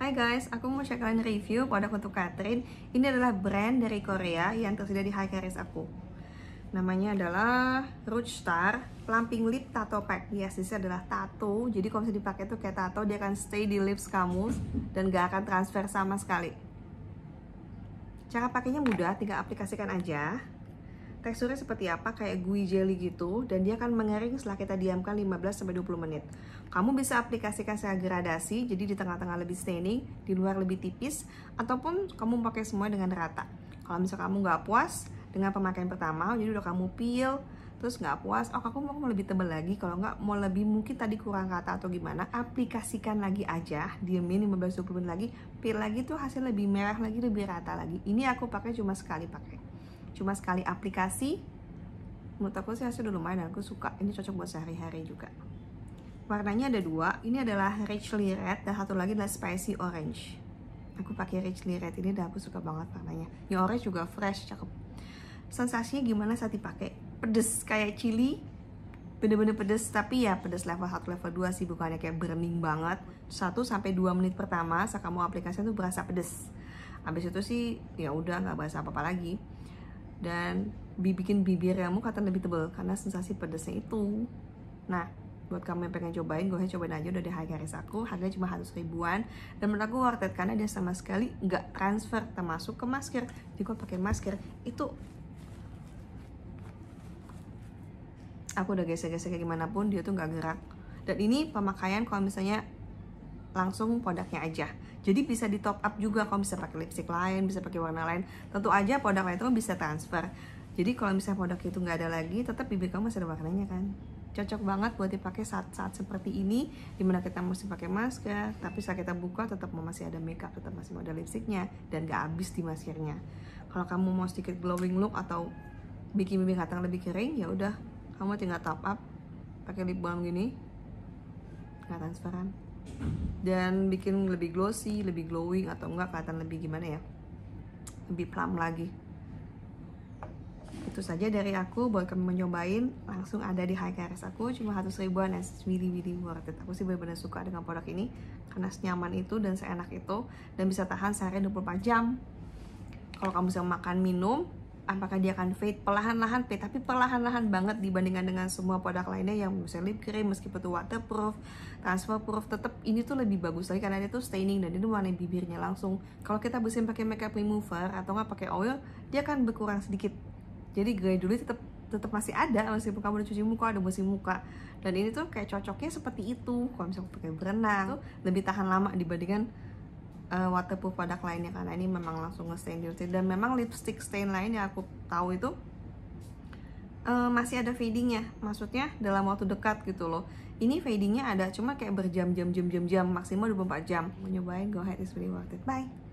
Hai guys, aku mau share kalian review produk untuk Catherine Ini adalah brand dari Korea yang tersedia di high caris aku Namanya adalah Rouge Star Lamping Lip Tato Pack Yes, iya ini adalah tato Jadi kalau bisa dipakai tuh kayak tato, dia akan stay di lips kamu Dan gak akan transfer sama sekali Cara pakainya mudah, tinggal aplikasikan aja teksturnya seperti apa kayak gui jelly gitu dan dia akan mengering setelah kita diamkan 15 sampai 20 menit. Kamu bisa aplikasikan secara gradasi jadi di tengah-tengah lebih staining, di luar lebih tipis ataupun kamu pakai semua dengan rata. Kalau misalnya kamu nggak puas dengan pemakaian pertama, jadi udah kamu peel terus nggak puas, oh aku mau, lebih tebal lagi, kalau nggak mau lebih mungkin tadi kurang rata atau gimana, aplikasikan lagi aja, diemin 15-20 menit lagi, peel lagi tuh hasil lebih merah lagi, lebih rata lagi. Ini aku pakai cuma sekali pakai cuma sekali aplikasi menurut aku sih hasilnya udah lumayan aku suka ini cocok buat sehari-hari juga warnanya ada dua ini adalah richly red dan satu lagi adalah spicy orange aku pakai richly red ini dan aku suka banget warnanya ini orange juga fresh cakep sensasinya gimana saat dipakai pedes kayak chili bener-bener pedes tapi ya pedes level 1 level 2 sih bukannya kayak burning banget 1 sampai 2 menit pertama saat kamu aplikasinya tuh berasa pedes habis itu sih ya udah nggak berasa apa-apa lagi dan bikin bibir kamu kata lebih tebal karena sensasi pedasnya itu nah buat kamu yang pengen cobain gue cobain aja udah di harga garis aku harganya cuma ratus ribuan dan menurut aku worth it karena dia sama sekali nggak transfer termasuk ke masker jadi gue pakai masker itu aku udah gesek-gesek gimana pun dia tuh nggak gerak dan ini pemakaian kalau misalnya langsung produknya aja. Jadi bisa di top up juga kalau bisa pakai lipstick lain, bisa pakai warna lain. Tentu aja produk lain itu kan bisa transfer. Jadi kalau misalnya produk itu nggak ada lagi, tetap bibir kamu masih ada warnanya kan. Cocok banget buat dipakai saat-saat seperti ini, dimana kita mesti pakai masker, tapi saat kita buka tetap mau masih ada makeup, tetap masih ada lipsticknya, dan nggak habis di maskernya. Kalau kamu mau sedikit glowing look atau bikin bibir katang lebih kering, ya udah kamu tinggal top up pakai lip balm gini, nggak transferan dan bikin lebih glossy, lebih glowing atau enggak kelihatan lebih gimana ya lebih plum lagi itu saja dari aku buat kamu mencobain langsung ada di high cares aku cuma 100 ribuan and really really worth it aku sih benar-benar suka dengan produk ini karena senyaman itu dan seenak itu dan bisa tahan sehari 24 jam kalau kamu bisa makan minum apakah dia akan fade perlahan-lahan fade tapi perlahan-lahan banget dibandingkan dengan semua produk lainnya yang bisa lip cream meskipun itu waterproof transfer proof tetap ini tuh lebih bagus lagi karena dia tuh staining dan ini warna bibirnya langsung kalau kita bersihin pakai makeup remover atau nggak pakai oil dia akan berkurang sedikit jadi dulu tetap tetap masih ada meskipun kamu udah cuci muka ada bersih muka dan ini tuh kayak cocoknya seperti itu kalau misalnya pakai berenang lebih tahan lama dibandingkan uh, waterproof produk lainnya karena ini memang langsung nge-stain di dan memang lipstick stain lain yang aku tahu itu uh, masih ada fadingnya maksudnya dalam waktu dekat gitu loh ini fadingnya ada cuma kayak berjam-jam jam-jam jam maksimal 24 jam mau nyobain go ahead it's really worth it bye